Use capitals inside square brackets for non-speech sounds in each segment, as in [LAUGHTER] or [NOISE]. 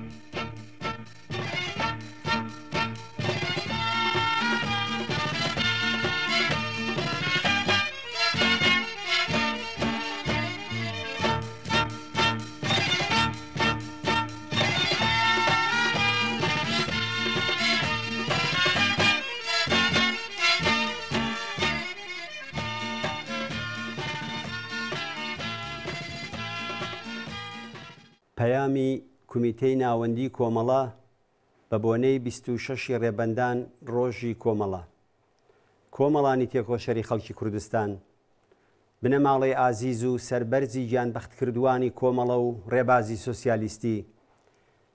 Bye. کمیتەی ناوەندی کۆمەڵە بە بۆنەی 26 ڕێبەندان ڕۆژی کۆمەڵە کۆمەڵانی تێکۆشەری خەڵکی کوردستان بنەماڵی ئازیز و سربەرزی گیانبەختکردوانی کۆمەڵە و ڕێبازی سوسیالیستی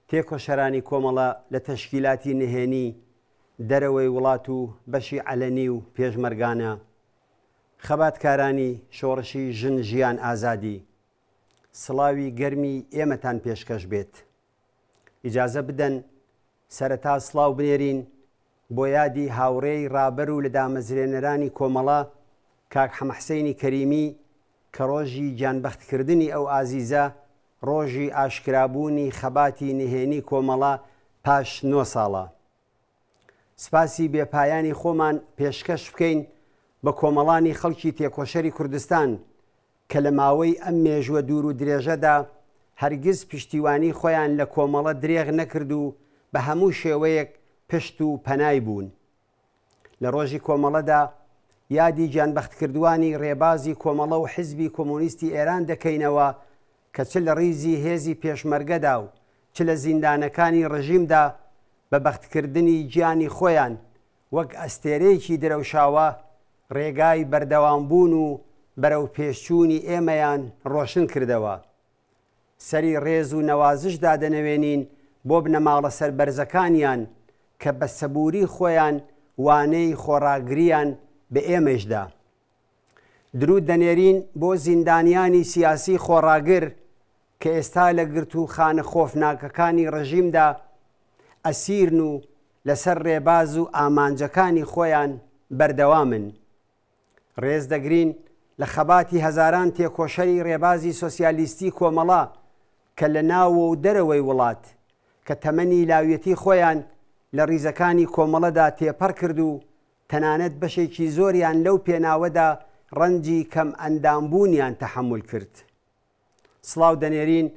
تێکۆشەرانی کۆمەڵە لە تەشکیلاتی نهێنی دەرەوەی وڵات و بەشی علەنی و پێشمەرگانە خەباتکارانی شۆڕشی ژن ژیان ئازادی سڵاوی گەرمی ئێمەتان پێشکەش بێت. ئیجازە بدەن سەرەتا سلااو بنێرین بۆ یادی هاوڕێی ڕابەر و لە دامەزرێنەرانی کۆمەڵە کاک حەمەحسینی کەریمی کە ڕۆژی گیانبەختکردنی ئەو ئازیزە ڕۆژی ئاشکرابوونی خەباتی نهێنی کۆمەڵە پاش نۆ ساڵە. سپاسی بێپایانی خۆمان پێشکەش بکەین بە کۆمەڵانی خەڵکی تێکۆشەری کوردستان کە لە ماوەی ئەم مێژوە دوور و درێژەدا هەرگیز پشتیوانی خۆیان لە کۆمەڵە درێغ نەکرد و بە هەموو شێوەیەک پشت و پەنای بوون لە ڕۆژی کۆمەڵەدا یادی جانبەختکردوانی ڕێبازی کۆمەڵە و حیزبی کۆمونیستی ئێران دەکەینەوە کە چ لە ڕیزی هێزی پێشمەرگەدا و چ لە زیندانەکانی ڕژیمدا بە بەختکردنی گیانی خۆیان وەک ئەستێرەیەکی درەوشاوە ڕێگای بەردەوام بوون و بەرەو پێشچوونی ئێمەیان ڕۆشن کردەوە. سەری ڕێز و نەوازش دادەنەوێنین بۆ بنەماڵە سەر بەرزەکانیان کە بە سەبووری خۆیان وانەی خۆراگریان بە ئێمەشدا. درود دەنێرین بۆ زیندانیانی سیاسی خۆراگر کە ئێستا لە گرت و خانە خۆفناکەکانی ڕژیمدا ئەسیرن و لەسەر ڕێباز و ئامانجەکانی خۆیان بەردەوامن. ڕێز دەگرین لە خەباتی هەزاران تێکۆشەری ڕێبازی سۆسیالیستی کۆمەڵە کە لە ناوە و دەرەوەی وڵات کە تەمەنی لاویەتی خۆیان لە ریزەکانی کۆمەڵەدا تێپەر کرد و تەنانەت بەشێکی زۆریان لەو پێناوەدا ڕەنجی کەم ئەندامبوونیان تەحمل کرد. سڵاو دەنێرین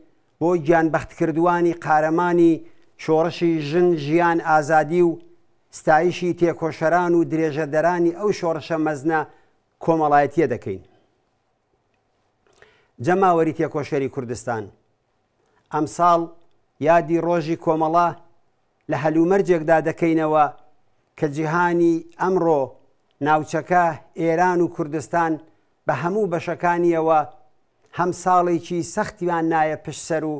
بۆ گیانبەختکردوانی قارەمانی شۆڕشی ژن ژیان ئازادی و ستایشی تێکۆشەران و درێژەدەرانی ئەو شۆڕشە مەزنە کۆمەڵایەتیە دەکەین. جەماوەری تێکۆشەری کوردستان ئەمساڵ یادی ڕۆژی کۆمەڵا لە هەلومەرجێکدا دەکەینەوە کە جیهانی ئەمڕۆ ناوچەکە ئێران و کوردستان بە هەموو بەشەکانیەوە هەم ساڵێکی سەختیان نایە پشسەر و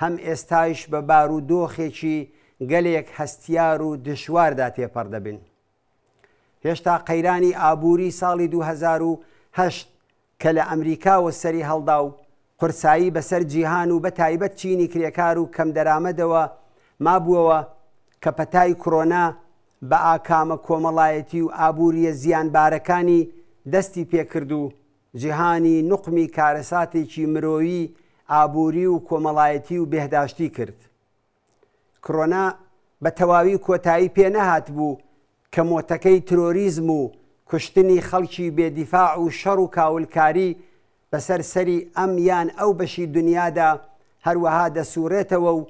هەم ئێستایش بە بار و دۆخێکی گەلێک هەستیار و دشواردا تێپەردەبن. هێشتا قەیرانی ئابووری ساڵی 2010 کە لە ئەمریکاوە سەری هەڵدا و قرسایی بەسەر جیهان و بە تایبەت چینی کرێکار و کەم دەرامەدەوە مابووەوە کە پەتای کۆنا بە ئاکامە کۆمەڵایەتی و ئابووریە زیانبارەکانی دەستی پێکرد و جیهانی نقمی کارەساتێکی مرۆیی ئابووری و کۆمەڵایەتی و بێهداشتی کرد. کڕۆنا بە تەواوی کۆتایی پێنەهات بوو کە مۆتەکەی ترۆریزم و کوشتنی خەڵکی بێدیفاع و شەڕ و کاولکاری بەسەر سەری ئەم یان ئەو بەشی دنیادا هەروەها دەسوورێتەوە و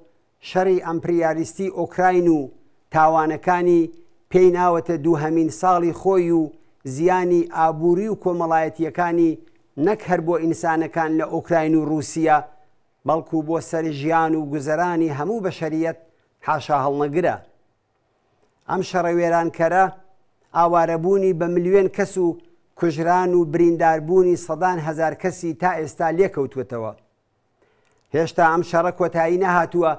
شەڕی ئەمپریالیستی ئۆکراین و تاوانەکانی پێی ناوەتە دووهەمین ساڵی خۆی و زیانی ئابووری و کۆمەڵایەتیەکانی نەک هەر بۆ ئینسانەکان لە ئۆکراین و رووسیا بەڵکو بۆ سەر ژیان و گوزەرانی هەموو بە شەریەت حاشا هەڵنەگرە ئەم شەڕەوێرانکەرە ئاوارەبوونی بە ملیێن کەس و کوژران و برینداربوونی سەدان هزار کەسی تا ئێستا لێکەوتوێتەوە هێشتا ئەم شەڕە کۆتایی نەهاتووە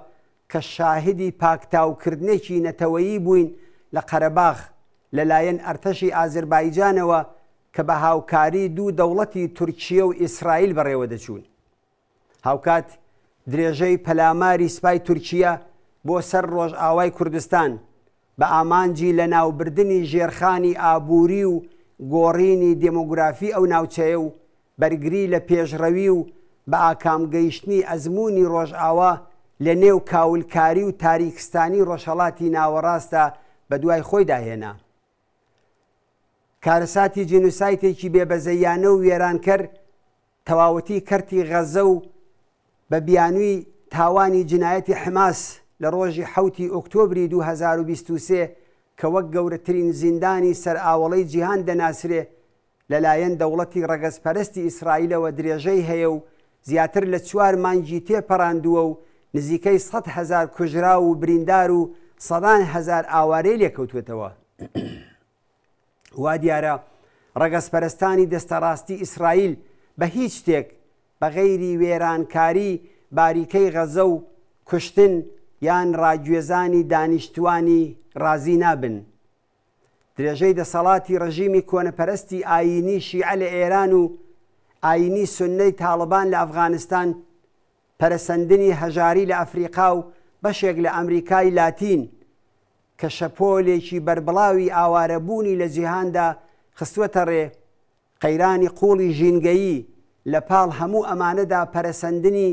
کە شاهدی پاکتاوکردنێکی نەتەوەیی بووین لە قەرەباخ لەلایەن ئەرتەشی ئازربایجانەوە کە بە هاوکاری دوو دەوڵەتی تورکیە و ئیسرائیل بەڕێوە دەچوون هاوکات درێژەی پەلاماری سپای تورکیا بۆ سەر ڕۆژ ئاوای کوردستان بە ئامانجی لە ناوبردننی ژێرخانی ئابووری و گۆڕینی دموگرافی ئەو ناوچەیە و بەرگری لە پێشڕەوی و بە ئاکامگەیشتنی ئەزمموی ڕۆژئاوا لە نێو کاولکاری و تاریکستانی ڕۆژهڵاتی ناوەڕاستە بە دوای خۆیداهێنا. کارەساتی جنوسایتێکی بێبەزەیانە و وێرانکەر تەواوەتی کەرتی غەزە و بە بیانووی تاوانی جنایەتی حماس لە ڕۆژی حوتی ئۆکتۆبری 2023 کە وەک گەورەترین زیندانی سەرئاوەڵەی جیهان دەناسرێ لەلایەن دەوڵەتی ڕەگەزپەرستی ئیسرائیلەوە درێژەی هەیە و زیاتر لە چوار مانگی تێپەڕاندووە و نزیکەی 100 هزار کوژرا و بریندار و سەدان هزار ئاوارەی لێکەوتوێتەوە. [CLEARS THROAT] وا دیارە ڕەگەزپەرستانی دەستەڕاستی ئیسرائیل بە هیچ شتێک بە غەیری وێرانکاری باریکەی غەزە و کوشتن یان ڕاگوێزانی دانیشتوانی ڕازی نابن. درێژەی دەسەڵاتی ڕژیمی کۆنەپەرستی ئاینی شیعە لە ئێران و ئاینی سنەی تاڵبان لە ئەفغانستان پەرسەندنی هەژاری لە ئەفریقا و بەشێک لە ئەمریکای لاتین کە شەپۆلێکی بربڵاوی ئاوارەبوونی لە جیهاندا خستوەتە ڕێ قەیرانی قوڵی ژینگەیی لە پاڵ هەموو ئەمانەدا پەرسەندنی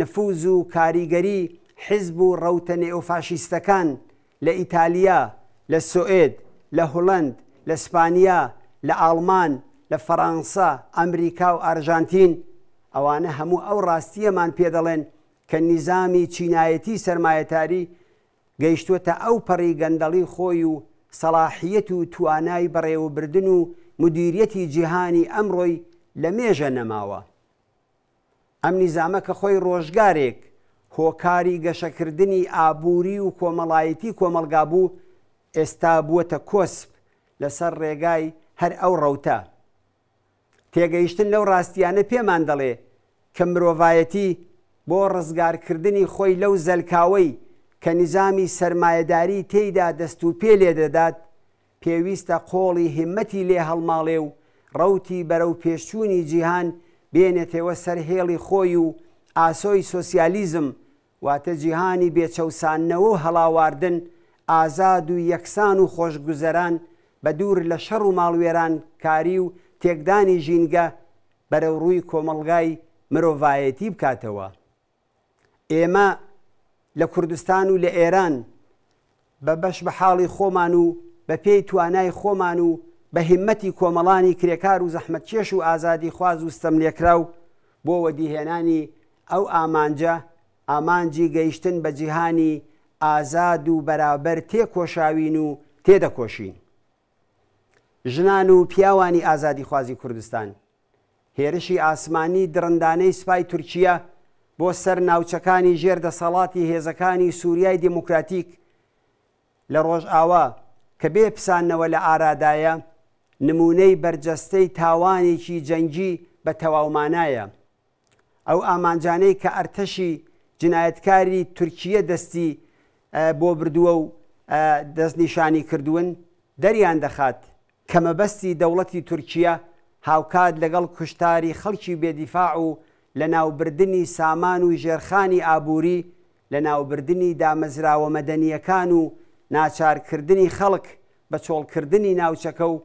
نفوز و کاریگەری حیزب و ڕەوتە نێئۆفاشیستەکان لە ئیتالیا لە سوئد لە هوڵند لە سپانیا لە ئالمان لە فەڕەنسا ئەمریکا و ئارژانتین ئەوانە هەموو ئەو ڕاستیەمان پێدەڵێن کە نیزامی چینایەتی سرمایەتاری گەیشتوتە ئەو پەڕی گەندەڵی خۆی و سەلاحیەت و توانای بەڕێوەبردن و مدیریەتی جیهانی ئەمڕۆی لە مێژە نەماوە. ئەم نیزامە کە خۆی ڕۆژگارێک هۆکاری گەشەکردنی ئابووری و کۆمەڵایەتی کۆمەلگابوو ئێستا بووەتە کۆسب لەسەر ڕێگای هەر ئەو ڕەوتە. تێگەیشتن لەو ڕاستیانە پێمان دەڵێ کە مرۆڤایەتی بۆ ڕزگارکردنی خۆی لەو زەلکاوەی کە نیزامی سرمایهداری تێیدا دەست و پێ لێ دەدات پێویستە قۆڵی هیمەتی لێ هەڵماڵێ و ڕەوتی بەرەو پێشچوونی جیهان بێنێتەوە سەر هێڵی خۆی و ئاسۆی سۆسیالیزم واتە جیهانی بێچەوسانەوە و هەڵاواردن ئازاد و یەکسان و خۆشگوزەران بە دوور لە شەڕ و ماڵوێران کاری و تێکدانی ژینگە بەرەو ڕووی کۆمەلگای مرۆڤایەتی بکاتەوە. ئێمە لە کوردستان و لە ئێران بە بەش بە حاڵی خۆمان و بە پێی توانای خۆمان و بە هیمەتی کۆمەڵانی کرێکار و زەحمەت کێش و ئازادی خواز و ستەملێکرا و بۆ وەدیهێنانی ئەو ئامانجە ئامانجی گەیشتن بە جیهانی ئازاد و بەرابەر تێکۆشاوین و تێدەکۆشین. ژنان و پیاوانی ئازادی خوازی کوردستان. هێرشی ئاسمانی درندانەی سوپای تورکیا بۆ سەر ناوچەکانی ژێردەسەڵاتی هێزەکانی سووریای دیموکراتیک لە ڕۆژئاوا کە بێ پسانەوە لە ئارادایە نمونەی بەرجەستەی تاوانێکی جەنگی بە تەواومانایە. ئەو ئامانجانەی کە ئەرتەشی جنایەتکاری تورکیە دەستی بۆ بردووە و دەستنیشانی کردوون دەریان دەخات کەمەبەستی دەوڵەتی تورکیا هاوکات لەگەڵ کوشتاری خەڵکی بێدیفاع و لە ناوبردننی سامان و ژێرخانی ئابووری لە ناوبردننی دامەزراوە مەدەنیەکان و ناچارکردنی خەڵک بە چۆڵکردنی ناوچەکە و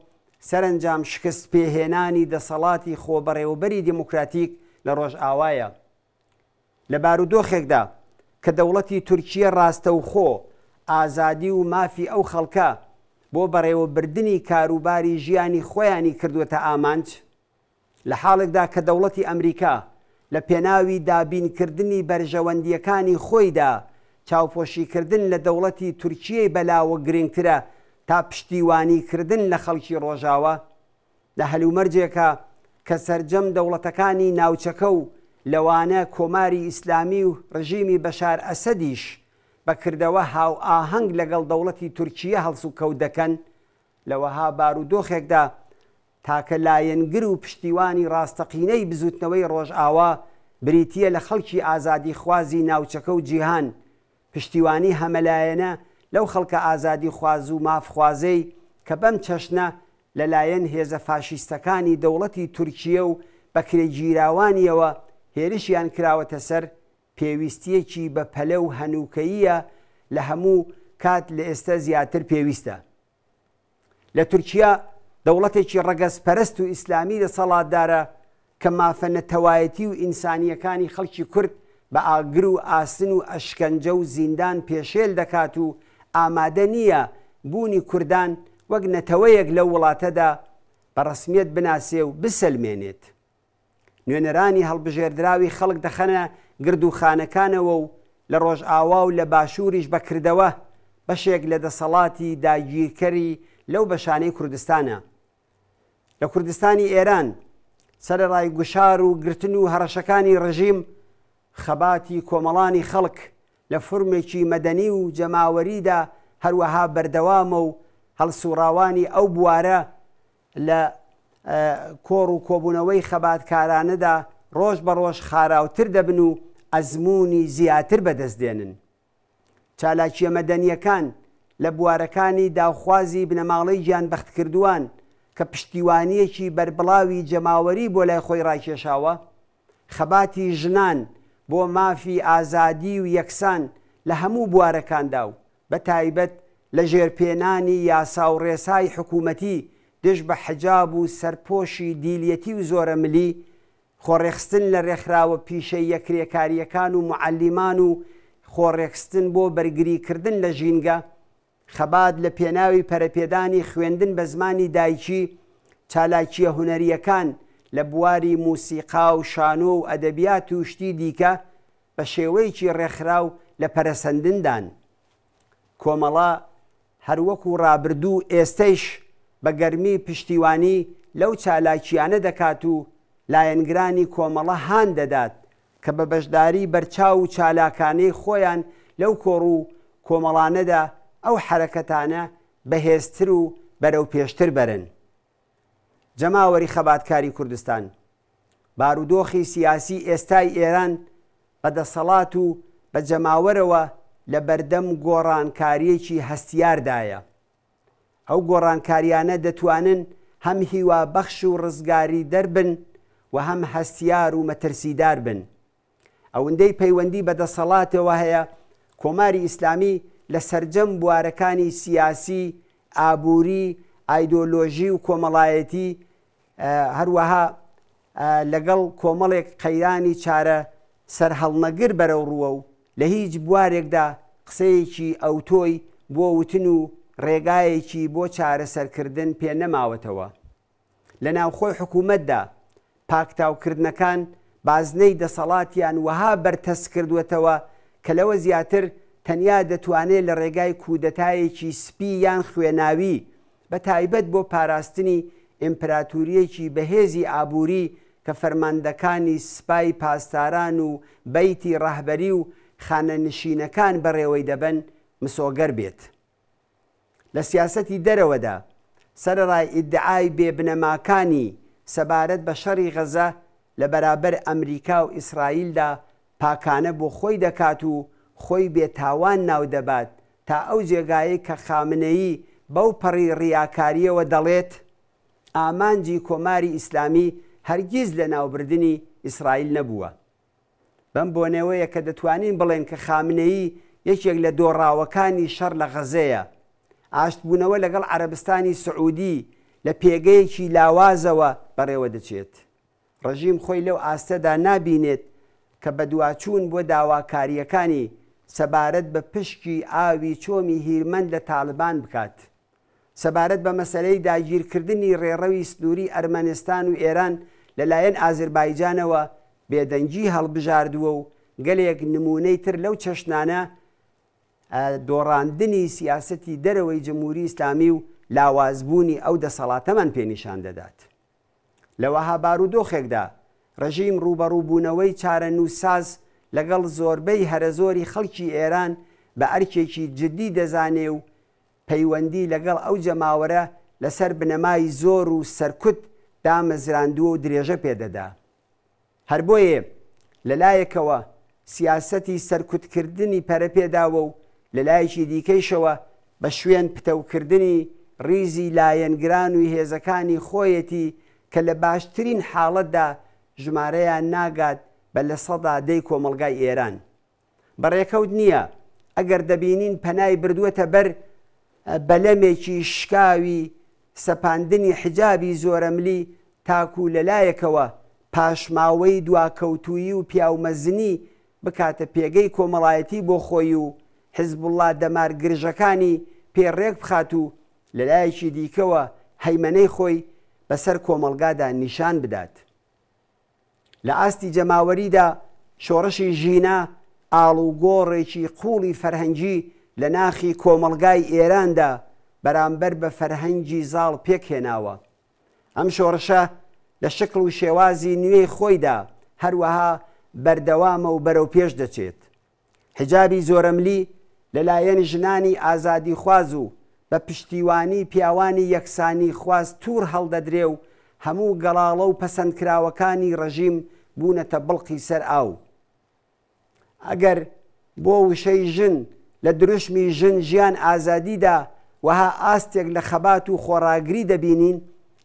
سەرنجام شکست پێهێنانی دەسەڵاتی خۆبەڕێوبەری دموکراتیک لە ڕۆژئاوایە لە بارودۆخێکدا کە دەوڵەتی تورکیە ڕاستە و خۆ ئازادی و مافی ئەو خەڵکە بۆ بەڕێوەبردننی کاروباری ژیانی خۆیانی کردوەتە ئامانج لە حاڵێکدا کە دەوڵەتی ئەمریکا لە پێناوی دابینکردنی بەرژەوەندیەکانی خۆیدا چاوپۆشیکردن لە دەوڵەتی تورکیەی بەلاوە گرنگترە تا پشتیوانیکردن لە خەڵکی ڕۆژاوە لە هەلومەرجێکە کە سرجەم دەوڵەتەکانی ناوچەکە و لەوانە کۆماری ئیسلامی و ڕژیمی بەشار ئەسەدیش بەکردەوە هاو ئاهەنگ لەگەڵ دەوڵەتی تورکیە هەڵسو کەوت دەکەن لەوەها بارودۆخێکدا تاکە لایەنگر و پشتیوانی ڕاستەقینەی بزوتنەوەی ڕۆژئاوا بریتە لە خەڵکی ئازادی خوازی ناوچەکە و جیهان پشتیوانی هەمەلایەنە لەو خەڵکە ئازادی خواز و مافخوازەی کە بەم چەشنە لەلایەن هێزە فاشیستەکانی دەوڵەتی تورکیە و بە کرێگیراوانیەوە هێرشیان کراوەتە سەر پێویستیەکی بە پەلە و هەنووکەیە لە هەموو کات لە ئێستا زیاتر پێویستە. لە تورکیا دەوڵەتێکی ڕەگەز پەرست و ئیسلامی لە سەڵاتدارە کە مافەنەتەوایەتی و ئینسانیەکانی خەڵکی کورد بە ئاگر و ئاسن و ئەشکەنجە و زیندان پێشێل دەکات و ئامادە نییە بوونی کوردان وەک نەتەوەیەک لە وڵاتەدا بە ڕسمیت بناسێ و بسەلمێنێت. نوێنەرانی هەڵبژێردراوی خەڵک دەخەنە گردوخانەکانەوە و لە ڕۆژئاوا و لە باشووریش بەکردەوە بەشێک لە دەسەڵاتی داگیرکەری لەو بەشانەی کوردستانە لە کوردستانی ئێران سەرڕای گوشار و گرتن و هەڕەشەکانی ڕژیم خەباتی کۆمەڵانی خەڵک لە فرمێکی مەدەنی و جەماوەریدا هەروەها بەردەوامە و هەڵسوڕاوانی ئەو بوارە لە کۆڕ و کۆبوونەوەی خەباتکارانەدا ڕۆژ بە ڕۆژ خاراوتر دەبن و ئەزمموی زیاتر بەدەستدێنن. چالاکیە مەدەنیەکان لە بوارەکانی داخوازی بنەماڵەی گیانبختکردووان کە پشتیوانیەکی بربڵاوی جەماوەری بۆ لای خۆی ڕاکێشاوە، خەباتی ژنان بۆ مافی ئازادی و یەکسان لە هەموو بوارەکاندا و بە تایبەت لە ژێرپێنانی یاسا و ڕێسای حکوومەتی دێش بە حجاب و سەرپۆشی دیلیەتی و زۆرە ملی خۆڕێخستن لە ڕێکخراوە پیشەی یەکرێکاریەکان و معلیمان و خۆڕێکستن بۆ بەرگریکردن لە ژینگە خەبات لە پێناوی پەرەپێدانی خوێندن بە زمانی دایکی چالاکیە هوەریەکان لە بواری موسیقا و شانۆ و ئەدەبیات و شتی دیکە بە شێوەیەکی ڕێکخراو لە پەرەسەندندان کۆمەڵا هەروەک و ڕابردوو ئێستەیش بە گەرمی پشتیوانی لەو چالاکییانە دەکات و لایەنگرانی کۆمەڵە هاان دەدات کە بە بەشداری بەرچاو و چالاکانەی خۆیان لەو کۆڕ و کۆمەڵانەدا ئەو حرەکەتانە بەهێزتر و بەرەو پێشتر بەرن. جەماوەری خەباتکاری کوردستان بارودۆخی سیاسی ئێستای ئێران بەدەسەڵات و بە جەماوەرەوە لە بەردەم گۆڕانکاریەکی هەستیاردایە. ئەو گۆڕانکاریانە دەتوانن هەم هیوا بەخش و ڕزگاری دەربن و هەم هەستیار و مەترسیدار بن ئەوەندەی پەیوەندی بەدەسەڵاتەوە هەیە کۆماری ئیسلامی لە سرجەم بوارەکانی سیاسی ئابووری ئایدۆلۆژی و کۆمەڵایەتی هەروەها لەگەڵ کۆمەڵێک قەیرانی چارە سەرهەڵنەگر بەرەو ڕووە و لە هیچ بوارێکدا قسەیەکی ئەوتۆی بۆ وتن و ڕێگایەکی بۆ چارەسەرکردن پێ نەماوەتەوە لە ناوخۆی حکوومەتدا پاکتاوکردنەکان بازنەی دەسەڵاتیان وەها بەرتەس کردوێتەوە کە لەوە زیاتر تەنیا دەتوانێت لە ڕێگای کودەتایەکی سپی یان خوێناوی بە تایبەت بۆ پاراستنی ئیمپراتوریەکی بەهێزی ئابووری کە فەرماندەکانی سپای پاسداران و بەیتی ڕاهبەری و خانە نشینەکان بەڕێوەی دەبن مسۆگەر بێت. لە سیاسەتی دەرەوەدا سەرڕای ئیدعای بێبنەماکانی سەبارەت بە شەڕی غەزە لە بەرابەر ئەمریکا و ئیسرائیلدا پاکانە بۆ خۆی دەکات و خۆی بێتاوان ناو دەبات تا ئەو جێگایە کە خامنەیی بەو پەڕی ڕیاکاریەوە دەڵێت ئامانجی کۆماری ئیسلامی هەرگیز لە ناوبردننی ئیسرائیل نەبووە. بەم بۆنەوەیە کە دەتوانین بڵێن کە خامنەیی یەکێک لە دۆڕاوەکانی شەر لە غەزەیە ئاشتبوونەوە لەگەڵ عربستانی سعودی لە پێگەیەکی لاوازەوە بەڕێوە دەچێت. ڕژیم خۆی لەو ئاستەدا نابینێت کە بە دوواچوون بۆ داواکاریەکانی سەبارەت بە پشکی ئاوی چۆمی هیرمەند لە تاالبان بکات. سەبارەت بە مەسلەی داگیرکردنی ڕێڕەوی سنووری ئەرمەنستان و ئێران لەلایەن ئازربایجانەوە بێدەنگی هەڵبژاردووە و گەلێک نمونەی تر لەو چەشنانە دۆڕاندنی سیاستی دەرەوەی جمهوری ئیسلامی و لاوازبوونی ئەو دەسەڵاتەمان پێنیشان دەدات. لەوەها بارودۆخێکدا ڕژیم ڕوبەڕووبوونەوەی چارە نووساز لەگەڵ زۆربەی هەرەزۆری خەڵکی ئێران بە ئەرکێکی جدی دەزانێ و پەیوەندی لەگەڵ ئەو جەماوەرە لەسەر بنەمای زۆر و سەرکوت دامەزراندووە و درێژە پێدەدا. هەر بۆیە لەلایەکەوە سیاسەتی سەرکوتکردنی پەرەپێداوە و لە لایەکی دیکەیشەوە بە شوێن پتەوکردنی ریزی لایەنگران و هێزەکانی خۆیەتی کە لە باشترین حاڵەتدا ژمارەیان ناگات بە لە سەدا دەی کۆمەلگای ئێران. بەڕێکەوت نییە ئەگەر دەبینین پەنای بردووەتە بەر بەلەمێکی شکاوی سەپاندنی حجابی زۆرەملی تاکو لەلایەکەوە پاشماوەی دواکەوتویی و پیاومەزنی بکاتە پێگەی کۆمەڵایەتی بۆ خۆی و حزب الله دەمار گرژەکانی پێڕێک بخات و لەلایەکی دیکەوە هەیمەەی خۆی بەسەر کۆمەلگادا نیشان بدات. لە ئاستی جەماوەریدا شۆڕشی ژینا ئاڵوگۆڕێکی قوڵی فەرهەنگی لە ناخی کۆمەلگای ئێراندا بەرامبەر بە فەرهەنگی زاڵ پێکهێناوە. ئەم شۆڕشە لە شکل و شێوازی نوێی خۆیدا هەروەها بەردەوامە و بەرەو پێش دەچێت. هجابی زۆرەملی لەلایەن ژنانی ئازادی خواز و بە پشتیوانی پیاوانی یەکسانی خواز تور هەڵدەدرێ و هەموو گەڵاڵە و پەسەندکراوەکانی ڕژیم بوونەتە بڵقی سەر ئاو. ئەگەر بۆ وشەی ژن لە دروشمی ژن ژیان ئازادیدا وەها ئاستێک لە خەبات و خۆراگری دەبینین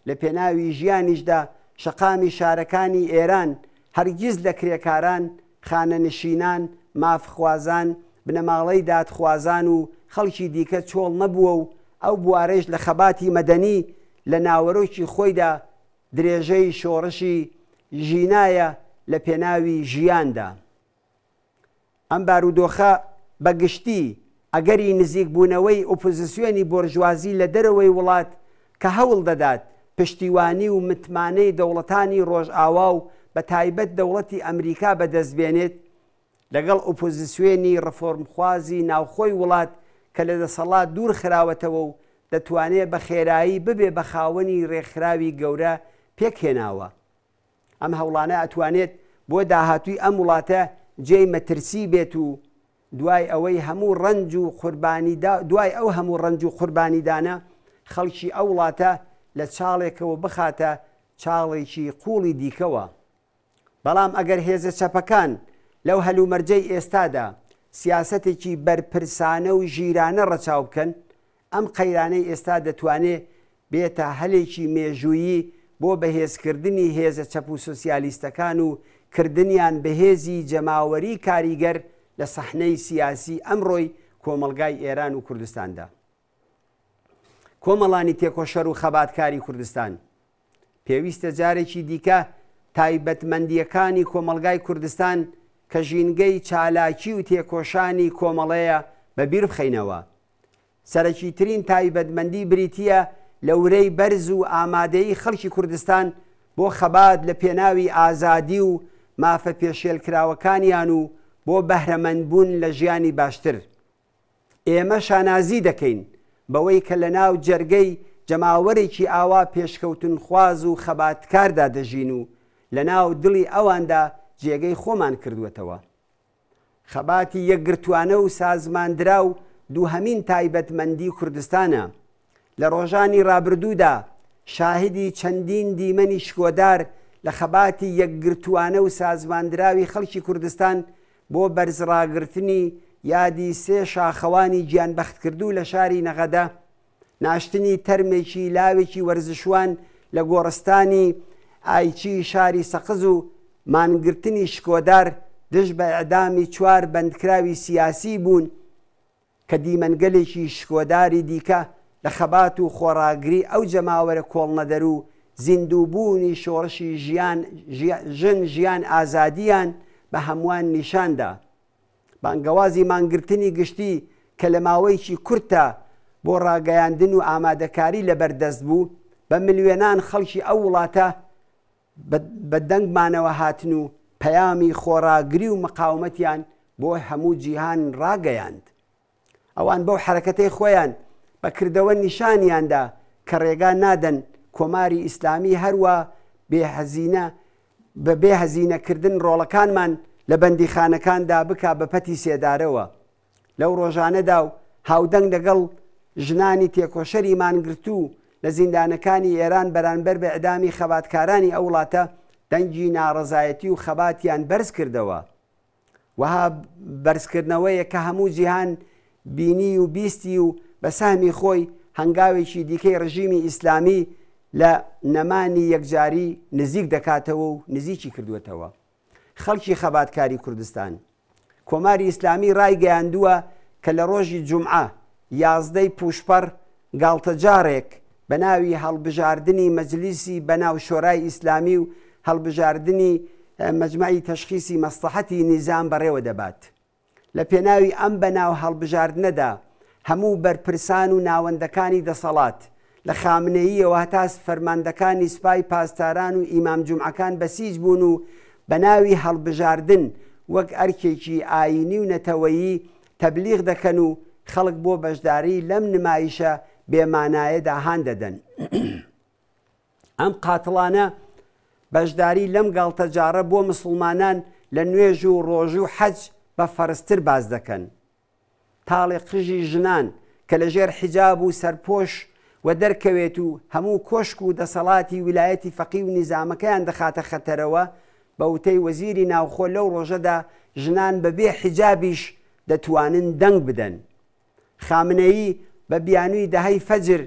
لە پێناوی ژیانیشدا شقامی شارەکانی ئێران هەرگیز لە کرێکاران خانەنشینان مافخوازان بنەماڵەی دادخوازان و خەڵکی دیکە چۆڵ نەبووە و ئەو بوارەش لە خەباتی مەدەنی لە ناوەرۆکی خۆیدا درێژەی شۆڕشی ژینایە لە پێناوی ژیاندا. ئەم بارودۆخە بەگشتی ئەگەری نزیک بوونەوەی ئۆپۆزیسیۆنی بۆرژوازی لە دەرەوەی وڵات کە هەوڵ دەدات پشتیوانی و متمانەی دەوڵەتانی ڕۆژئاوا و بە تایبەت دەوڵەتی ئەمریکا بەدەستبێنێت لەگەڵ ئۆپۆزیسیێنی ڕفۆرمخوازی ناوخۆی وڵات کە لە دەسەڵات دوور خراوەتەوە و دەتوانێت بە خێرایی ببێ بە خاوەنی ڕێکخراوی گەورە پێکهێناوە. ئەم هەوڵانە ئەتوانێت بۆ داهاتوی ئەم وڵاتە جێی مەترسی بێت و دوای ئەوەی هەموو ڕنج و قوربانی دوای ئەو هەموو ڕنج و قوربانیدانە خەڵکی ئەو وڵاتە لە چاڵێکەوە بخاتە چاڵێکی قوڵی دیکەوە. بەڵام ئەگەر هێزە چەپەکان، لەو هەلومەرجەی ئێستادا سیاسەتێکی بەرپرسانە و ژیرانە ڕەچاو بکەن ئەم قەیرانەی ئێستا دەتوانێت بێتە هەلێکی مێژویی بۆ بەهێزکردنی هێزە چەپ و سوسیالیستەکان و کردنیان بەهێزی جەماوەری کاریگەر لە سەحنەی سیاسی ئەمڕۆی کۆمەلگای ئێران و کوردستاندا. کۆمەڵانی تێکۆشەر و خەباتکاری کوردستان. پێویستە جارێکی دیکە تایبەتمەندیەکانی کۆمەلگای کوردستان کە ژینگەی چالاکی و تێکۆشانی کۆمەڵەیە بەبییر بخینەوە. سەرەکی ترین تایبەتمەندی بریتە لە ورەی بەرز و ئامادەی خەڵکی کوردستان بۆ خەبات لە پێناوی ئازادی و مافە پێشێلکراوەکانیان و بۆ بەهرەمەندبوون لە ژیانی باشتر. ئێمە شانازی دەکەین بەوەی کە لە ناو جەرگەی جەماوەرێکی ئاوا پێشکەوتن خواز و خەباتکاردا دەژین و لە ناو دڵی ئەواندا جێگەی خۆمان کردوێتەوە. خەباتی یەکگرتوانە و سازماندرا و دوو هەمین تایبەتمەندی کوردستانە لە ڕۆژانی رابردوودا شاهدی چەندین دیمەنی شکۆدار لە خەباتی یەکگرتوانە و سازماندراوی خەڵکی کوردستان بۆ بەرزڕاگررتنی یادی سێ شاخەوانی گیانبخت کردو لە شاری نەغەدا ناشتنی تەرمێکی لاوێکی وەرزشوان لە گۆڕستانی ئایچی شاری سەقز و مانگرتنی شکۆدار دش بە ئەدامی چوار بەندکراوی سیاسی بوون کە دیمەنگەلێکی شکۆداری دیکە لە خەبات و خۆراگری ئەو جەماوەرە کۆڵ نەدەرو زیندووبوونی شۆڕشی ژن ژیان ئازادیان بە هەمووان نیشاندا بانگەوازی مانگرتنی گشتی کە لە ماوەیکی کورتە بۆ ڕاگەیاندن و ئامادەکاری لە بەردەست بوو بە ملیێنان خەڵکی ئەو وڵاتە بە دەنگمانەوە هاتن و پەیامی خۆراگری و مقاومەتیان بۆ هەموو جیهان ڕاگەیاند ئەوان بەو حرکەتەی خۆیان بەکردەوە نیشانیاندا کە ڕێگا نادەن کۆماری ئیسلامی هەروە بێحەزینە بە بێهەزینەکردن ڕۆڵەکانمان لە بەندیخانەکاندا بک بە پەتی سێدارەوە لەو ڕۆژانەدا و هاودەنگ لەگەڵ ژنانی تێکۆشەریمان گرتو لە زیندانەکانی ئێران بەرانبەر بە ئەدامی خەباتکارانی ئەو وڵاتە دەنگی ناڕزایەتی و خەباتیان بەرز کردەوە وها بەرزکردنەوەیە کە هەموو جیهان بینی و بیستی و بە سامی خۆی هەنگاوێکی دیکەی ڕژیمی ئیسلامی لە نەمانی یەکجاری نزیک دەکاتەوە و نزیکی کردوێتەوە خەڵکی خەباتکاری کوردستان کۆماری ئیسلامی ڕای گەیاندووە کە لە ڕۆژی جمعە یازدەی پوشپەر گاڵتەجارێک بە ناوی هەڵبژاردننی مەجلیسی بە ناو شۆرای ئیسلامی و هەڵبژاردننی مەجمعی تەشخیسی مەستەحەتی نیزان بەڕێوە دەبات. لە پێناوی ئەم بە ناو هەڵبژاردنەدا هەموو بەرپرسان و ناوەندەکانی دەسەڵات لە خامنەییەوە هەتاس فەرماندەکانی سوپای پاسداران و ئیمام جمعەکان بەسیج بوون و بە ناوی هەڵبژاردن وەک ئەرکێکی ئاینی و نەتەوەیی تەبلیغ دەکەن و خەڵک بۆ بەشداری لەم نمایشە بێمانایەدا هاان دەدەن. ئەم قاتڵانە بەشداری لەم گڵتەجارە بۆ مسلمانان لە نوێژ و ڕۆژی و حەج بە فەرستر باز دەکەن. تاڵی قژی ژنان کە لەژێر حیجاب و سەرپۆش و دەرکەوێت و هەموو کۆشک و دەسەڵاتی ویلایەتی فەقی و نیزامەکەیان دەخاتە خەتەرەوە بە وتەی وەزیری ناوخۆ لەو ڕۆژەدا ژنان بەبێ حیجابیش دەتوانن دەنگ بدەن. خامنەیی بە بیانووی دەهەی فەجر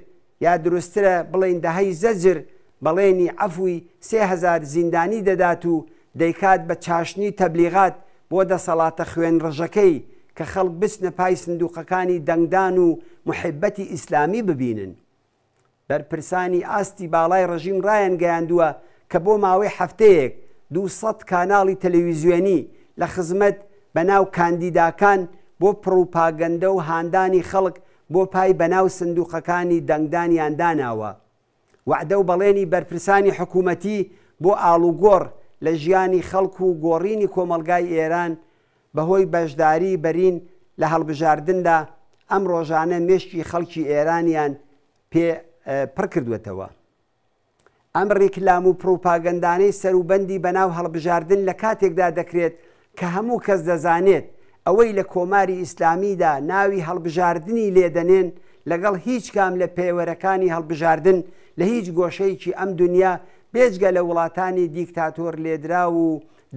یا دروسترە بڵین دەهەی زەجر بەڵێنی ئەفوی سهزار زیندانی دەدات و دەیکات بە چاشنی تەبلیغات بۆ دەسەڵاتە خوێن ڕژەکەی کە خەڵک بچنە پای سندوقەکانی دەنگدان و محبەتی ئیسلامی ببینن. بەرپرسانی ئاستی باڵای ڕژیم ڕایەن گەیاندووە کە بۆ ماوەی هەفتەیەک 200 کاناڵی تەلەویزیۆنی لە خزمەت بەناو کاندیداکان بۆ پرۆپاگەندە و هاندانی خەڵک بۆ پای بەناو سندوقەکانی دەنگدانیان داناوە وعدە و بەڵێنی بەرپرسانی حکوومەتی بۆ ئاڵوگۆڕ لە ژیانی خەڵکو و گۆڕینی کۆمەلگای ئێران بەهۆی بەشداری بەرین لە هەڵبژاردندا ئەم ڕۆژانە مشکی خەڵکی ئێرانیان پێ پڕکردوێتەوە. ئەم ڕێکلام و پرۆپاگەندانەی سەروبەندی بەناو هەڵبژاردن لە کاتێکدا دەکرێت کە هەموو کەس دەزانێت ئەوەی لە کۆماری ئیسلامیدا ناوی هەڵبژاردننی لێدەنێن لەگەڵ هیچ کام لە پێوەرەکانی هەڵبژاردن لە هیچ گۆشەیەکی ئەم دنیا بێجگە لە وڵاتانی دیکتاتۆر لێدرا و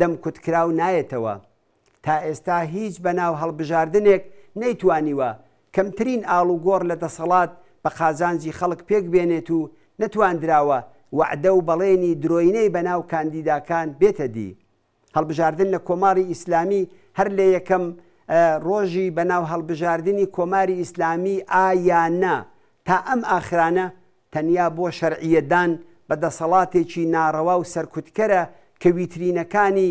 دەمکوتکرا و نایەتەوە تا ئێستا هیچ بەناو هەڵبژاردنێک نەیتوانیوە کەمترین ئاڵوگۆڕ لە دەسەڵات بە خازانجی خەڵک پێک بێنێت و نەتواندراوە وعدە و بەڵێنی درۆینەی بەناو کاندیداکان بێتە دی هەڵبژاردن لە کۆماری ئیسلامی هەر لە یەکەم ڕۆژی بەناو هەڵبژاردننی کۆماری ئیسلامی ئایانە تا ئەم ئاخرانە تەنیا بۆ شەرعیەدان بەدەسەڵاتێکی ناڕەوا و سەرکوتکەرە کە ویترینەکانی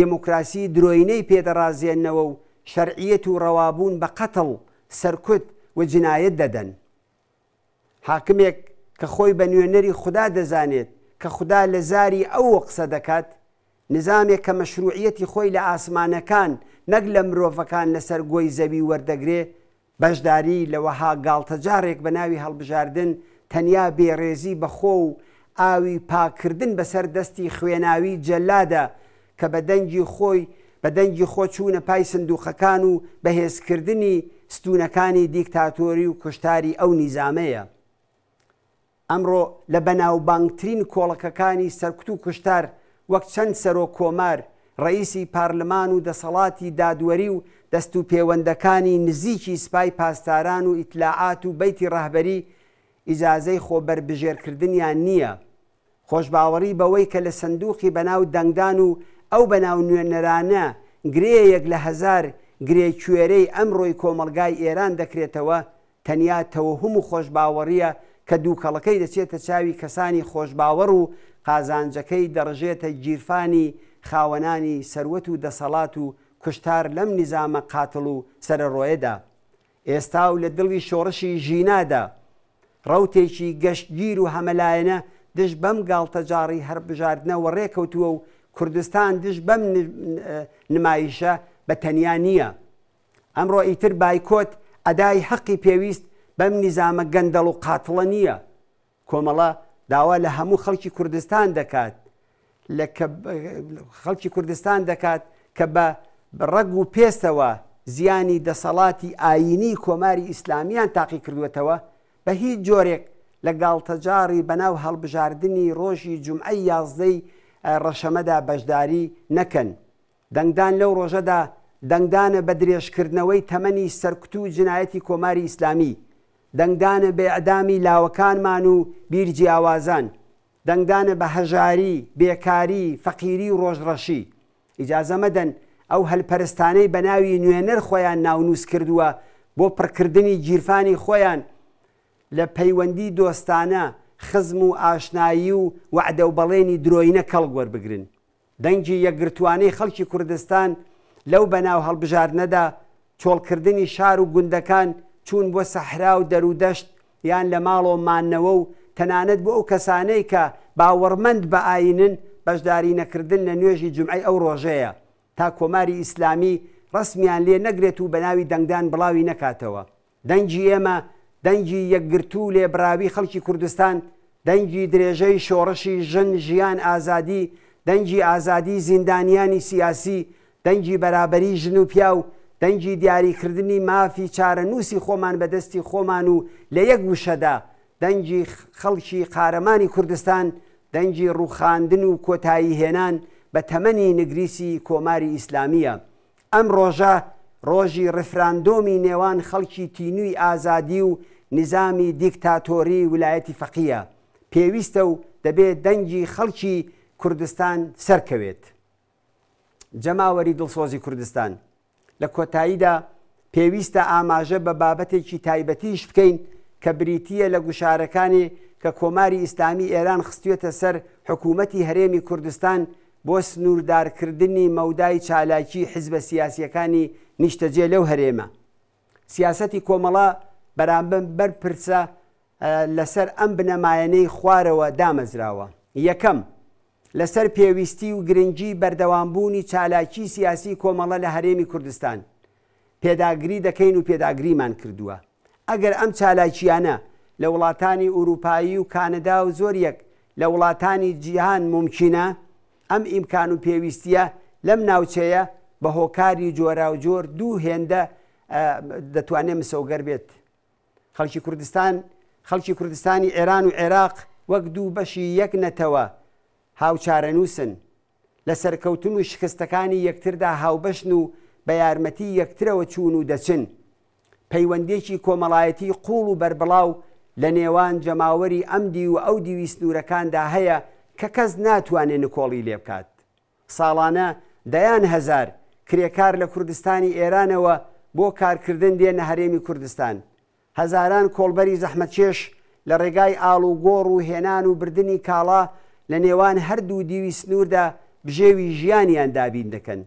دموکراسی درۆینەی پێدەڕازێنەوە و شەرعیەت و ڕەوابوون بە قەتڵ سەرکوت و جنایەت دەدەن. حاکمێک کە خۆی بە نوێنەری خوددا دەزانێت کە خوددا لە زاری ئەوە قسە دەکات نظامێک کە مەشروعەتی خۆی لە ئاسمانەکان نەک لە مرۆڤەکان لەسەر گۆی زەوی وەردەگرێ بەشداری لەوەها گاڵتەجارێک بە ناوی هەڵبژاردن تەنیا بێڕێزی بەخۆ و ئاوی پاکردن بەسەر دەستی خوێناوی جەلادە کە بە دەنگی خۆی بە دەنگی خۆچوونە پای سندوقەکان و بەهێزکردنی ستونەکانی دیکتاتۆری و کوشتاری ئەو نیزامەیە. ئەمڕۆ لە بەناوبانگترین کۆڵەکەکانی سەرکت و کوشتار وەک چەند سەرۆ کۆمار ڕئیسی پارلمان و دەسەڵاتی دادوەری و دەست و پەیوەندەکانی نزیکی سپای پاسداران و ئیتلاعات و بەیتی ڕاهبەری ئیجاازەی خۆبەربژێرکردنیان نییە خۆش باوەڕی بەوەی کە لە سندوقی بەناو دەنگدان و ئەو بەناو نوێنەرانە گرەیەک لە هزار گرێکوێرەی ئەمڕۆی کۆمەلگای ئێران دەکرێتەوە تەنیا تەوەهم و خۆش باوەڕیە کە دووکەڵەکەی دەچێتە چاوی کەسانی خۆشباوەڕ و قازانجەکەی دەڕژێتە گیرفانی خاوەنانی سەروەت و دەسەڵات و کوشتار لەم نیزامە قاتڵ و سەرڕۆیەدا ئێستا و لە دڵی شۆڕشی ژینادا ڕوتێکی گەشتگیر و هەمەلایەنە دش بەم گاڵتەجاری هەر بژاردنەوە ڕێکەوتووە و کوردستان دش بەم نمایشە بە تەنیا نییە ئەمڕۆ ئیتر بایکۆت ئەدای حەقی پێویست بەم نیزامە گەندەڵ و قاتڵە نییە کۆمەڵە داوا لە هەموو خەڵکی کوردستان دەکات خەڵکی کوردستان دەکات کە بە ڕەگ و پێستەوە زیانی دەسەڵاتی ئاینی کۆماری ئیسلامیان تاقی کردوێتەوە بە هیچ جۆرێک لە گاڵتەجاری بەناو هەڵبژاردننی ڕۆژی جمعی یازدەی ڕەشەمەدا بەشداری نەکەن. دەنگدان لەو ڕۆژەدا دەنگدانە بە درێژکردنەوەی تەمەنی سەرکوت و جنایەتی کۆماری ئیسلامی دەنگدانە بێعدامی لاوەکانمان و بیرجی ئاوازان دەنگدانە بە هەژاری بێکاری فەقیری و ڕۆژڕەشی ئیجازە مەدەن ئەو هەلپەرستانەی بە ناوی نوێنەر خۆیان ناونووس کردووە بۆ پڕکردنی گیرفانی خۆیان لە پەیوەندی دۆستانە خزم و ئاشنایی و وعدە و بەڵێنی درۆینە کەڵ وەربگرن دەنگی یەکگرتوانەی خەڵکی کوردستان لەو بەناو هەڵبژارنەدا چۆڵکردنی شار و گوندەکان چون بۆ سەحرا و دەرودەشت یان لە ماڵۆ مانەوە و تەنانەت بۆ ئەو کەسانەی کە باوەڕمەند بە ئاینن بەشداری نەکردن لە نوێژی جمعی ئەو ڕۆژەیە تا کۆماری ئیسلامی ڕسمیان لێ نەگرێت و بەناوی دەنگدان بڵاوی نەکاتەوە دەنجی ئێمە دەنجی یەکگرتو لێبراوی خەڵکی کوردستان دەنجی درێژەی شۆڕشی ژن ژیان ئازادی دەنجی ئازادی زیندانیانی سیاسی دەنجی بەرابەری ژن و پیا و دەنگی دیاریکردنی مافی چارە نووسی خۆمان بەدەستی خۆمان و لە یەک وشەدا دەنگی خەڵکی قارەمانی کوردستان دەنگی ڕووخاندن و کۆتایی هێنان بە تەمەنی نگریسی کۆماری ئیسلامیە ئەم ڕۆژە ڕۆژی ڕفراندۆمی نێوان خەڵکی تینووی ئازادی و نظامی دیکتاتۆری ویلایەتی فەقیە پێویستە و دەبێت دەنگی خەڵکی کوردستان سەرکەوێت جەماوەری دڵسۆزی کوردستان لە کۆتاییدا پێویستە ئاماژە بە بابەتێکی تایبەتیش بکەین کە بریتە لە گوشارەکانی کە کۆماری ئیسلامی ئێران خستوێتە سەر حکوومەتی هەرێمی کوردستان بۆ سنووردارکردنی مەودای چالاکی حزبە سیاسیەکانی نیشتەجێ لەو هەرێمە. سیاسەتی کۆمەڵا بەرامبن بەرپرسە لەسەر ئەم بنەمایەنەی خوارەوە دامەزراوە. یەکەم لەسەر پێویستی و گرنگی بەردەوامبوونی چالاکی سیاسی کۆمەڵە لە هەرێمی کوردستان پێداگری دەکەین و پێداگریمان کردووە ئەگەر ئەم چالاکییانە لە وڵاتانی ئوروپایی و کانەدا و زۆر یەک لە وڵاتانی جیهان ممکنە ئەم ئیمکان و پێویستە لەم ناوچەیە بە هۆکاری جۆرا و جۆر دوو هێندە دەتوانێت مسەوگەر بێت خەڵکی کوردستان خەڵکی کوردستانی ئێران و عێراق وەک دوو بەشی یەک نەتەوە هاوچارەنووسن لە سەرکەوتن و شکستەکانی یەکتردا هاوبەشن و بە یارمەتی یەکترەوە چوون و دەچن پەیوەندێکی کۆمەڵایەتی قوڵ و بربڵاو لە نێوان جەماوەری ئەمدی و ئەو دیوی سنوورەکاندا هەیە کە کەس ناتوانێت نکۆڵی لێ بکات ساڵانە دەیان هەزار کرێکار لە کوردستانی ئێرانەوە بۆ کارکردن دێنە هەرێمی کوردستان هەزاران کۆڵبەری زەحمەچێش لە ڕێگای ئاڵ و گۆڕ و هێنان و بردننی کاڵا لە نێوان هەردوو دیوی سنووردا بژێوی ژیانیان دابین دەکەن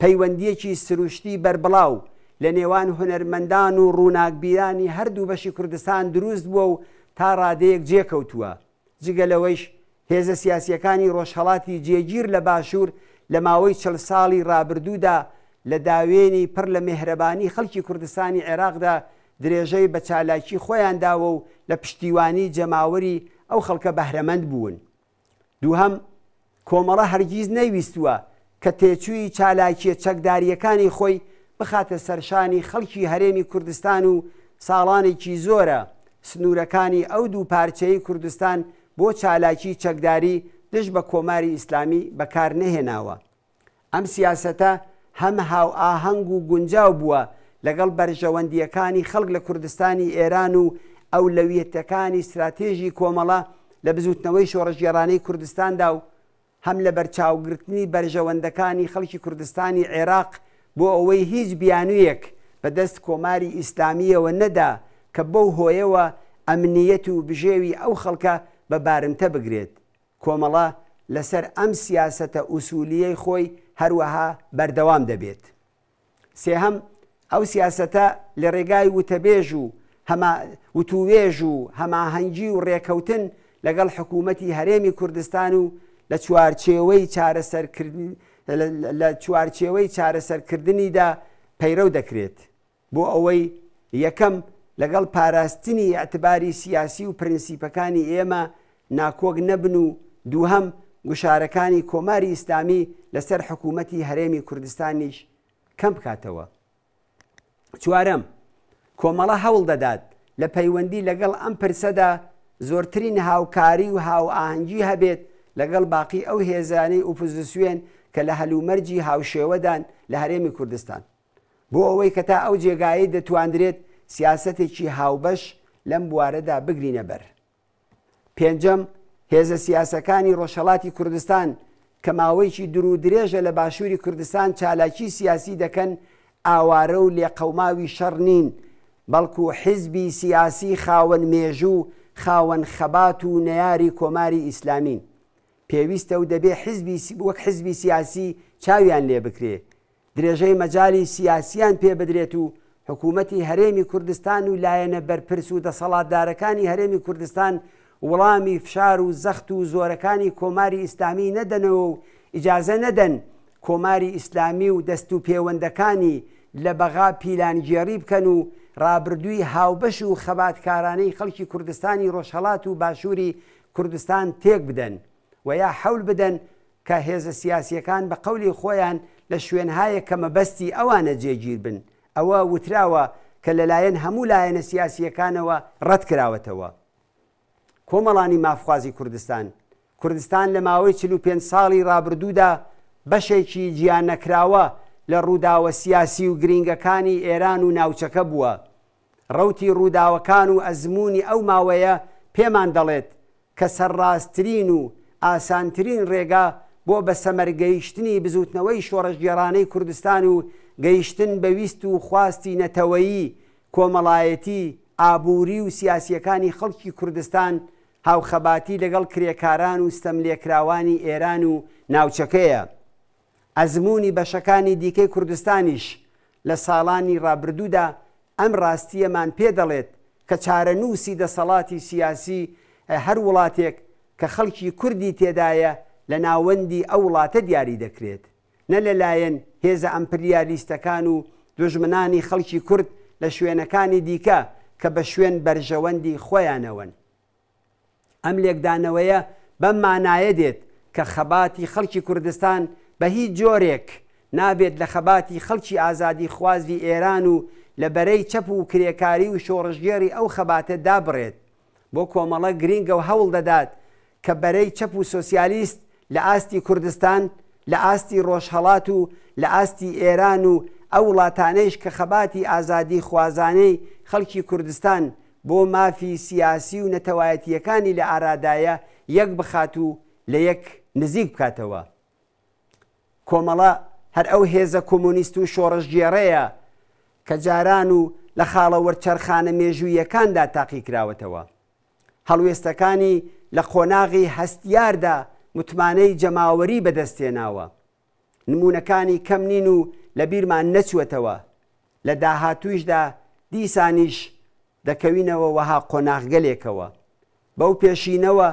پەیوەندیەکی سروشتی بربڵاو لە نێوان هوەرمەندان و ڕووناکبیرانی هەردوو بەشی کوردستان دروست بووە و تا ڕادەیەک جێکەوتووە جگە لەوەیش هێزە سیاسیەکانی ڕۆژهڵاتی جێگیر لە باشوور لە ماوەی چل ساڵی ڕابردوودا لە داوێنی پڕ لە مهرەبانی خەڵکی کوردستانی عێراقدا درێژەی بە چالاکی خۆیانداوە و لە پشتیوانی جەماوەری ئەو خەڵکە بەهرەمەند بوون دووهم کۆمەڵە هەرگیز نەیویستووە کە تێچووی چالاکیە چەکداریەکانی خۆی بخاتە سەرشانی خەڵکی هەرێمی کوردستان و ساڵانێکی زۆرە سنوورەکانی ئەو دوو پارچەی کوردستان بۆ چالاکی چەکداری دش بە کۆماری ئیسلامی بەکار نەهێناوە. ئەم سیاسەتە هەم هاو ئاهەنگ و گونجاو بووە لەگەڵ بەرژەوەندیەکانی خەڵک لە کوردستانی ئێران و ئەو لەویەتەکانی استراتێژی کۆمەڵە لە بزوتنەوەی شۆڕژگەرانەی کوردستاندا و هەم لە بەرچاوگرتنی بەرژەوەندەکانی خەڵکی کوردستانی عێراق بۆ ئەوەی هیچ بیانویەک بەدەست کۆماری ئیسلامیەوە نەدا کە بەو هۆیەوە ئەمنیەت و بژێوی ئەو خەڵکە بە بارمتە بگرێت کۆمەڵە لەسەر ئەم سیاسەتە ئوسولیەی خۆی هەروەها بەردەوام دەبێت سێهەم ئەو سیاسەتە لە ڕێگای وتەبێژ و وتوێژ و هەماهەنگی و ڕێکەوتن لەگەڵ حکوومەتی هەرێمی کوردستان و لە چوارچێوەی چارەسەرکردن لە چوارچێوەی چارەسەرکردنیدا پەیرە دەکرێت بۆ ئەوەی یەکەم لەگەڵ پاراستنی ئەتباری سیاسی و پرینسیپەکانی ئێمە ناکۆک نەبن و دووهم گوشارەکانی کۆماری ئیسلامی لەسەر حکوومەتی هەرێمی کوردستانیش کەم بکاتەوە. چوارەم کۆمەڵە هەوڵ دەدات لە پەیوەندی لەگەڵ ئەم پرسەدا زۆرترین هاوکاری و هاوئاهنگی هەبێت لەگەڵ باقی ئەو هێزانەی ئوپزیسیێن کە لە هەلومەرجی هاوشێوەدان لە هەرێمی کوردستان بۆ ئەوەی کە تا ئەو جێگایی دەتواندرێت سیاسەتێکی هاوبەش لەم بوارەدا بگرینە بەر پێنجەم هێزە سیاسەکانی ڕۆژهڵاتی کوردستان کە ماوەیکی درو درێژە لە باشووری کوردستان چالاکی سیاسی دەکەن ئاوارە و لێقەوماوی شەڕ نین بەڵکو حیزبی سیاسی خاوەن مێژوو خاوەن خەبات و نەیاری کۆماری ئیسلامین پێویستە و دەبێ وەک حزبی سیاسی چاویان لێ بکرێ درێژەی مەجای سیاسیان پێ بدرێت و حکوومەتتی هەرێمی کوردستان و لایەنە بەرپرس و دەسەڵاتدارەکانی هەرێمی کوردستان وەڵامی فشار و زەخت و زۆرەکانی کۆماری ئیسلامی نەدەنەوە و ئیجازە نەدەن کۆماری ئیسلامی و دەست و پەیوەندەکانی لە بەغا پیلانگیێری بکەن و ڕابردووی هاوبەش و خەباتکارانەی خەڵکی کوردستانی ڕۆژهڵات و باشووری کوردستان تێک بدەن و یا حەول بدەن کە هێزە سیاسیەکان بە قولی خۆیان لە شوێنهایە کە مەبەستی ئەوانە جێگیر بن ئەوە وتراوە کە لەلایەن هەموو لایەنە سیاسیەکانەوە ڕەت کراوەتەوە کۆمەڵانی مافخوازی کوردستان کوردستان لە ماوەی 45 ساڵی ڕابردوودا بەشێکی گیان نەکراوە لە ڕووداوە سیاسی و گرینگەکانی ئێران و ناوچەکە بووە ڕوتی ڕووداوەکان و ئەزمموی ئەو ماوەیە پێمان دەڵێت کە سەرڕاستترین و ئاسانترین ڕێگا بۆ بە سەمەرگەیشتنی بزوتنەوەی شۆڕژگێرانەی کوردستان و گەیشتن بەویست و خواستی نەتەوەیی کۆمەڵایەتی ئابووری و سیاسیەکانی خەڵکی کوردستان هاوخەباتی لەگەڵ کرێکاران و ستەملێکراوانی ئێران و ناوچەکەیە. ئەزمموی بەشەکانی دیکەی کوردستانیش لە ساڵانی ڕابردوودا ئەم ڕاستیەمان پێدەڵێت کە چارە نووسی دەسەڵاتی سیاسی هەر وڵاتێک کە خەڵکی کوردی تێدایە لە ناوەندی ئەو وڵاتە دیاری دەکرێت نە لەلایەن هێزە ئەمپریالیستەکان و دژمنانی خەڵکی کورد لە شوێنەکانی دیکە کە بە شوێن بەرژەوەندی خۆیانەوەن ئەم لێکدانەوەیە بەم مانایە دێت کە خەباتی خەڵکی کوردستان بە هیچ جۆرێک نابێت لە خەباتی خەڵکی ئازادی خوازی ئێران و لە بەرەی چەپ و کرێکاری و شۆڕژگێری ئەو خەباتە دابڕێت بۆ کۆمەڵە گرینگە و هەوڵ دەدات کە بەرەی چەپ و سۆسیالیست لە ئاستی کوردستان لە ئاستی ڕۆژهڵات و لە ئاستی ئێران و ئەو وڵاتانەیش کە خەباتی ئازادی خوازانەی خەڵکی کوردستان بۆ مافی سیاسی و نەتەوایەتیەکانی لە ئارادایە یەک بخات و لە یەک نزیک بکاتەوە. کۆمەڵە هەر ئەو هێزە کۆمونیست و شۆڕش گێڕەیە کە جاران و لە خاڵەوە چەرخانە مێژوویەکاندا تاقی کراوەتەوە. هەڵوێستەکانی لە خۆناغی هەستیاردا متمانەی جەماوەری بەدەستێناوە. نمونونەکانی کەم نین و لە بیرمان نەچوەتەوە لە داهاتویشدا دیسانیش دەکەوینەوە وەها قۆناغگەلێکەوە. بەو پێشینەوە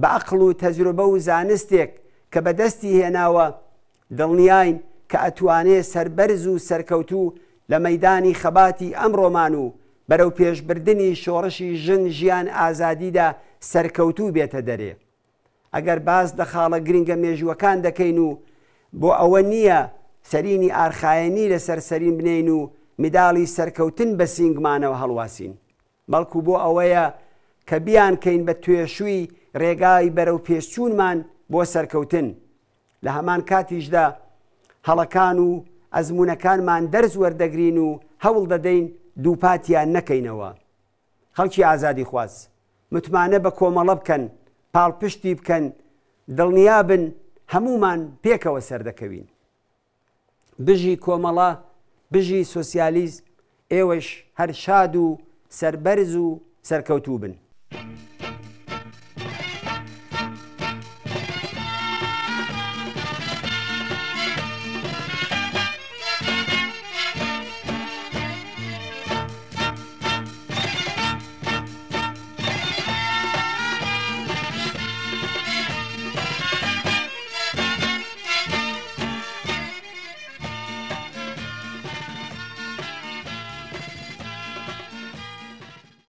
بە عقل و تەجروبە و زانستێک کە بەدەستی هێناوە دڵنیاین کە ئەتوانێ سربەرز و سەرکەوتو لە مەدانی خەباتی ئەمڕۆمان و بەرەو پێشبردننی شۆڕشی ژن ژیان ئازادیدا سەرکەوتو بێتە دەرێ. ئەگەر باز لە خاڵە گرنگە مێژوەکان دەکەین و بۆ ئەوە نییە سەرینی ئارخایەنی لە سەرسەرین بنین و میداڵی سەرکەوتن بە سنگمانەوە هەڵواسین. بەڵکو بۆ ئەوەیە کە بیان کەین بە توێشووی ڕێگای بەرەو پێشچوونمان بۆ سەرکەوتن. لە هەمان کاتیشدا هەڵەکان و ئەزمونونەکانمان دەرز وەردەگرین و هەوڵ دەدەین دووپاتیان نەکەینەوە خەڵکی ئازادی خواست متمانە بە کۆمەڵە بکەن پاڵپشتی بکەن دڵنیا بن هەمومان پێکەوە سەردەکەوین بژی کۆمەڵە بژی سوسیالیزم ئێوەش هەر شاد و سربەرز و سەرکەوتوو بن.